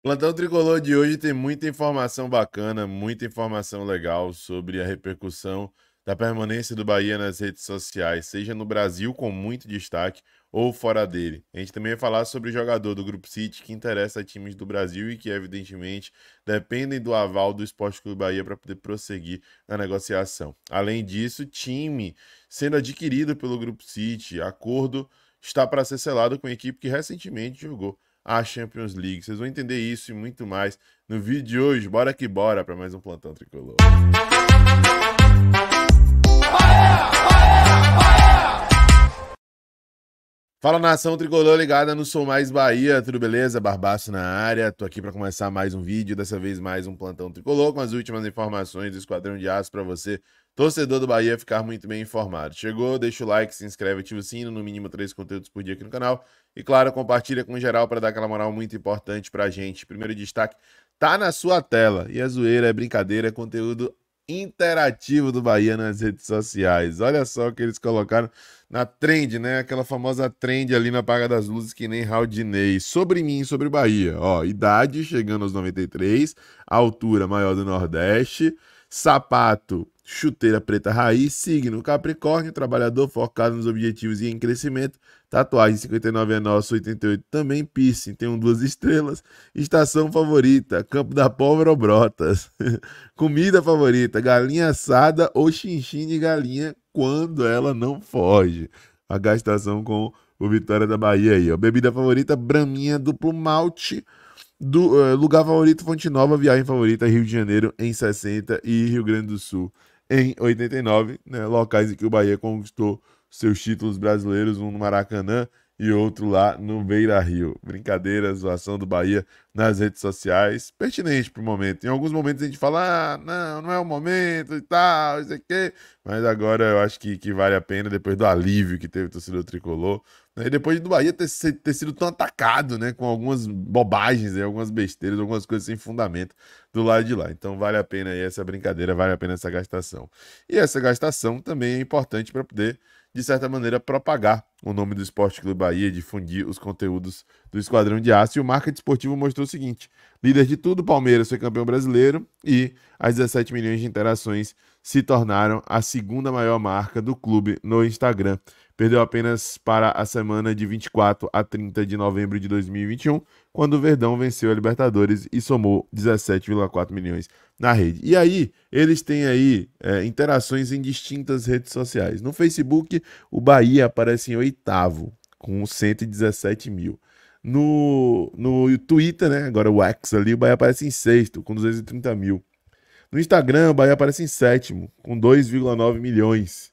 Plantão Tricolor de hoje tem muita informação bacana, muita informação legal sobre a repercussão da permanência do Bahia nas redes sociais, seja no Brasil com muito destaque ou fora dele. A gente também vai falar sobre o jogador do Grupo City que interessa a times do Brasil e que, evidentemente, dependem do aval do Esporte Clube Bahia para poder prosseguir na negociação. Além disso, time sendo adquirido pelo Grupo City, acordo está para ser selado com a equipe que recentemente jogou a Champions League. Vocês vão entender isso e muito mais no vídeo de hoje. Bora que bora para mais um plantão tricolor. Fala nação tricolor ligada no Sou Mais Bahia, tudo beleza? Barbaço na área, tô aqui para começar mais um vídeo, dessa vez mais um plantão tricolor com as últimas informações do Esquadrão de Aço para você torcedor do Bahia ficar muito bem informado. Chegou, deixa o like, se inscreve, ativa o sino, no mínimo três conteúdos por dia aqui no canal. E claro, compartilha com geral para dar aquela moral muito importante a gente. Primeiro destaque tá na sua tela. E a zoeira é brincadeira, é conteúdo interativo do Bahia nas redes sociais. Olha só o que eles colocaram na trend, né? Aquela famosa trend ali na Paga das Luzes que nem Raul Dinei. Sobre mim, sobre Bahia. Ó, idade chegando aos 93, altura maior do Nordeste sapato, chuteira preta raiz, signo Capricórnio, trabalhador focado nos objetivos e em crescimento, tatuagem 59 é nosso, 88 também, piercing, tem um duas estrelas, estação favorita, campo da pólvora ou brotas, comida favorita, galinha assada ou xinxim de galinha quando ela não foge. A gastação com o Vitória da Bahia aí, ó. Bebida favorita, braminha duplo malte, do uh, lugar favorito, Fonte Nova, viagem favorita, Rio de Janeiro em 60 e Rio Grande do Sul em 89, né, locais em que o Bahia conquistou seus títulos brasileiros, um no Maracanã e outro lá no Beira Rio. Brincadeira, zoação do Bahia nas redes sociais, pertinente pro momento. Em alguns momentos a gente fala, ah, não, não é o momento e tal, não sei o quê, mas agora eu acho que, que vale a pena, depois do alívio que teve o torcedor tricolor, né? Depois do Bahia ter, ter, sido tão atacado, né? Com algumas bobagens, né? algumas besteiras, algumas coisas sem fundamento do lado de lá. Então vale a pena essa brincadeira, vale a pena essa gastação. E essa gastação também é importante para poder de certa maneira, propagar o nome do Esporte Clube Bahia, difundir os conteúdos do Esquadrão de Aço. E o Market Esportivo mostrou o seguinte: líder de tudo, Palmeiras foi campeão brasileiro e as 17 milhões de interações se tornaram a segunda maior marca do clube no Instagram. Perdeu apenas para a semana de 24 a 30 de novembro de 2021, quando o Verdão venceu a Libertadores e somou 17,4 milhões na rede. E aí, eles têm aí é, interações em distintas redes sociais. No Facebook, o Bahia aparece em oitavo, com 117 mil. No, no Twitter, né? Agora o X ali, o Bahia aparece em sexto, com 230 mil. No Instagram, o Bahia aparece em sétimo, com 2,9 milhões.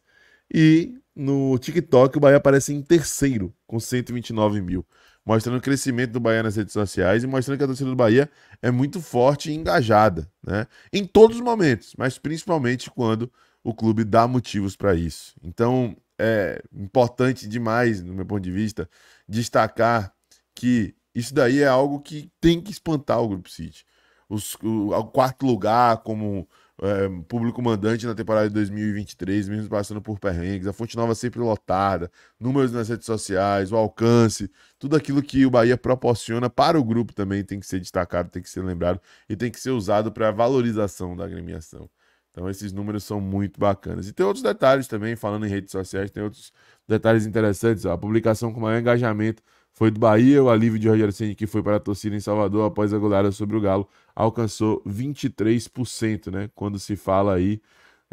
E no TikTok, o Bahia aparece em terceiro, com 129 mil. Mostrando o crescimento do Bahia nas redes sociais e mostrando que a torcida do Bahia é muito forte e engajada, né? Em todos os momentos, mas principalmente quando o clube dá motivos para isso. Então, é importante demais, no meu ponto de vista, destacar que isso daí é algo que tem que espantar o Grupo City os, o, o quarto lugar como é, público mandante na temporada de 2023, mesmo passando por perrengues, a Fonte Nova sempre lotada, números nas redes sociais, o alcance, tudo aquilo que o Bahia proporciona para o grupo também tem que ser destacado, tem que ser lembrado e tem que ser usado para a valorização da agremiação. Então esses números são muito bacanas. E tem outros detalhes também, falando em redes sociais, tem outros detalhes interessantes. Ó, a publicação com maior engajamento foi do Bahia. O alívio de Rogério Ceni que foi para a torcida em Salvador após a goleada sobre o Galo alcançou 23%, né? Quando se fala aí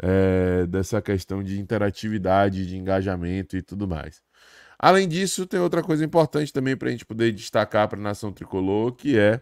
é, dessa questão de interatividade, de engajamento e tudo mais. Além disso, tem outra coisa importante também para a gente poder destacar para a Nação Tricolor, que é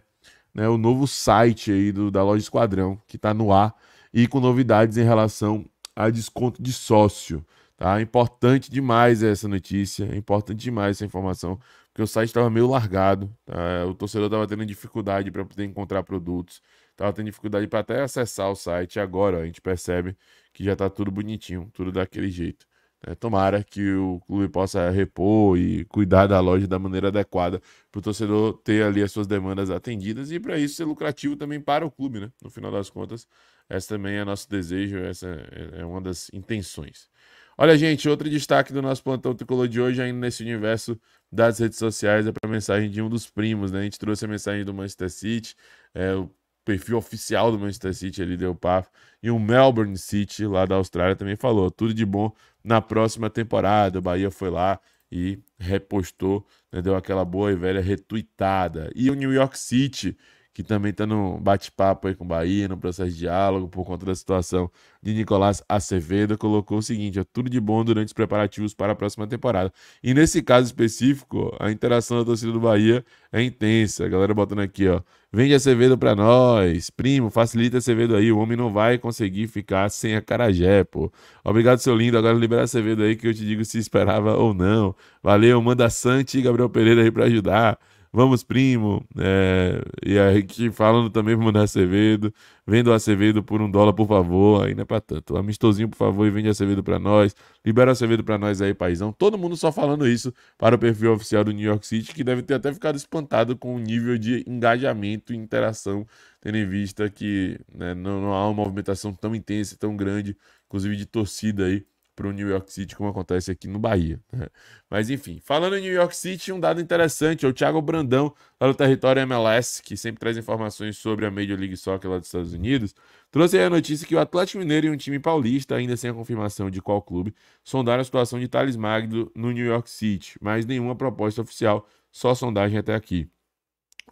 né, o novo site aí do, da Loja Esquadrão, que está no ar e com novidades em relação a desconto de sócio. Tá? Importante demais essa notícia, é importante demais essa informação, porque o site estava meio largado, tá? o torcedor estava tendo dificuldade para poder encontrar produtos, estava tendo dificuldade para até acessar o site. Agora ó, a gente percebe que já está tudo bonitinho, tudo daquele jeito. É, tomara que o clube possa repor e cuidar da loja da maneira adequada para o torcedor ter ali as suas demandas atendidas e para isso ser lucrativo também para o clube, né? No final das contas, esse também é nosso desejo, essa é, é uma das intenções. Olha, gente, outro destaque do nosso plantão tricolor de hoje, ainda nesse universo das redes sociais, é para a mensagem de um dos primos, né? A gente trouxe a mensagem do Manchester City, é, o perfil oficial do Manchester City ali deu papo, e o Melbourne City, lá da Austrália, também falou: tudo de bom na próxima temporada. O Bahia foi lá e repostou, né? deu aquela boa e velha retuitada. E o New York City que também está no bate-papo aí com o Bahia, no processo de diálogo, por conta da situação de Nicolás Acevedo, colocou o seguinte: é tudo de bom durante os preparativos para a próxima temporada. E nesse caso específico, a interação da torcida do Bahia é intensa. A galera botando aqui, ó. Vende Acevedo para nós, primo, facilita Acevedo aí. O homem não vai conseguir ficar sem a Carajé, pô. Obrigado, seu lindo. Agora libera Acevedo aí que eu te digo se esperava ou não. Valeu, manda Santi e Gabriel Pereira aí para ajudar. Vamos, primo. É, e aqui falando também pro Manuel Acevedo. Vendo o Acevedo por um dólar, por favor. Aí não é pra tanto. Amistosinho, por favor, e vende Acevedo pra nós. Libera o Acevedo pra nós aí, paizão. Todo mundo só falando isso para o perfil oficial do New York City, que deve ter até ficado espantado com o nível de engajamento e interação, tendo em vista que né, não, não há uma movimentação tão intensa e tão grande, inclusive de torcida aí para o New York City, como acontece aqui no Bahia. Né? Mas enfim, falando em New York City, um dado interessante é o Thiago Brandão, lá do território MLS, que sempre traz informações sobre a Major League Soccer lá dos Estados Unidos, trouxe aí a notícia que o Atlético Mineiro e um time paulista, ainda sem a confirmação de qual clube, sondaram a situação de Thales Magno no New York City, mas nenhuma proposta oficial, só sondagem até aqui.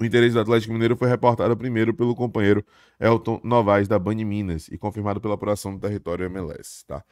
O interesse do Atlético Mineiro foi reportado primeiro pelo companheiro Elton Novaes da Bani Minas e confirmado pela apuração do território MLS, tá?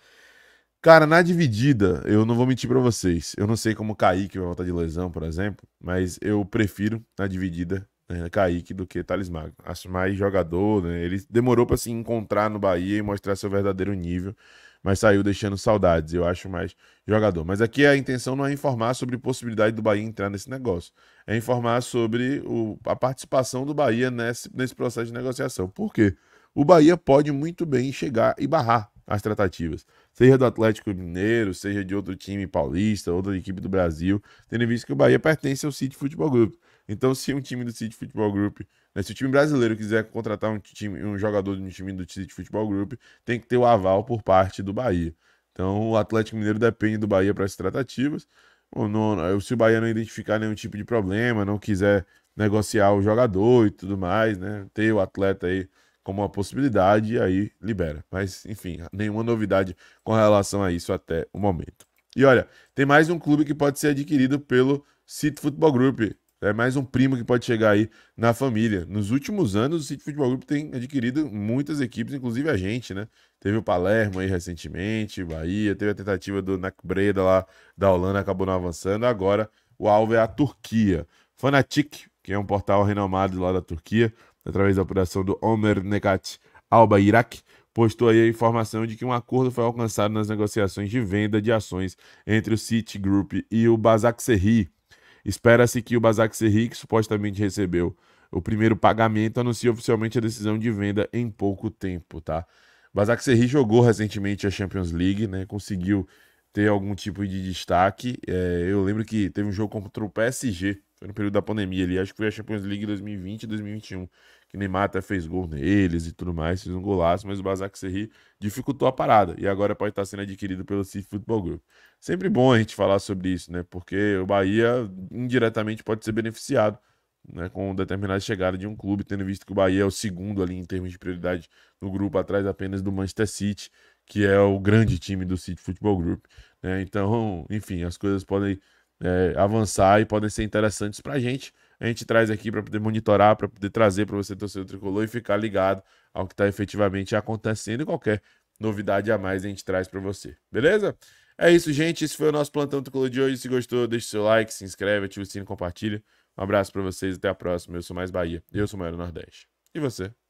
Cara, na dividida, eu não vou mentir para vocês. Eu não sei como o Kaique vai voltar de lesão, por exemplo, mas eu prefiro na dividida né, Kaique do que Thales Magno. Acho mais jogador, né? Ele demorou para se encontrar no Bahia e mostrar seu verdadeiro nível, mas saiu deixando saudades. Eu acho mais jogador. Mas aqui a intenção não é informar sobre possibilidade do Bahia entrar nesse negócio. É informar sobre o, a participação do Bahia nesse, nesse processo de negociação. Por quê? O Bahia pode muito bem chegar e barrar as tratativas seja do Atlético Mineiro, seja de outro time paulista, outra equipe do Brasil, tendo visto que o Bahia pertence ao City Futebol Group. Então, se um time do City Futebol Group, né, se o time brasileiro quiser contratar um, time, um jogador de um time do City Futebol Group, tem que ter o aval por parte do Bahia. Então, o Atlético Mineiro depende do Bahia para as tratativas. Não, se o Bahia não identificar nenhum tipo de problema, não quiser negociar o jogador e tudo mais, né, ter o atleta aí como uma possibilidade e aí libera. Mas, enfim, nenhuma novidade com relação a isso até o momento. E olha, tem mais um clube que pode ser adquirido pelo City Football Group. É mais um primo que pode chegar aí na família. Nos últimos anos, o City Football Group tem adquirido muitas equipes, inclusive a gente, né? Teve o Palermo aí recentemente, Bahia, teve a tentativa do Nakbreda lá da Holanda, acabou não avançando. Agora o alvo é a Turquia. Fanatic, que é um portal renomado lá da Turquia, através da apuração do Omer Nekat Alba Irak, postou aí a informação de que um acordo foi alcançado nas negociações de venda de ações entre o Citigroup e o Bazak Serri. Espera-se que o Bazak Serri, que supostamente recebeu o primeiro pagamento, anuncie oficialmente a decisão de venda em pouco tempo, tá? Bazak Serri jogou recentemente a Champions League, né? Conseguiu ter algum tipo de destaque. É, eu lembro que teve um jogo contra o PSG, foi no período da pandemia ali, acho que foi a Champions League 2020 e 2021, que Neymar até fez gol neles e tudo mais, fez um golaço, mas o se Serri dificultou a parada e agora pode estar sendo adquirido pelo City Football Group. Sempre bom a gente falar sobre isso, né? Porque o Bahia indiretamente pode ser beneficiado né, com determinada chegada de um clube, tendo visto que o Bahia é o segundo ali em termos de prioridade no grupo, atrás apenas do Manchester City, que é o grande time do City Football Group. Né? então, enfim, as coisas podem é, avançar e podem ser interessantes para a gente. A gente traz aqui para poder monitorar, para poder trazer para você, torcedor tricolor, e ficar ligado ao que está efetivamente acontecendo. E qualquer novidade a mais a gente traz para você, beleza? É isso, gente. Esse foi o nosso plantão tricolor de hoje. Se gostou, deixe seu like, se inscreve, ativa o sino, compartilha. Um abraço para vocês, até a próxima. Eu sou mais Bahia, eu sou Maior Nordeste. E você?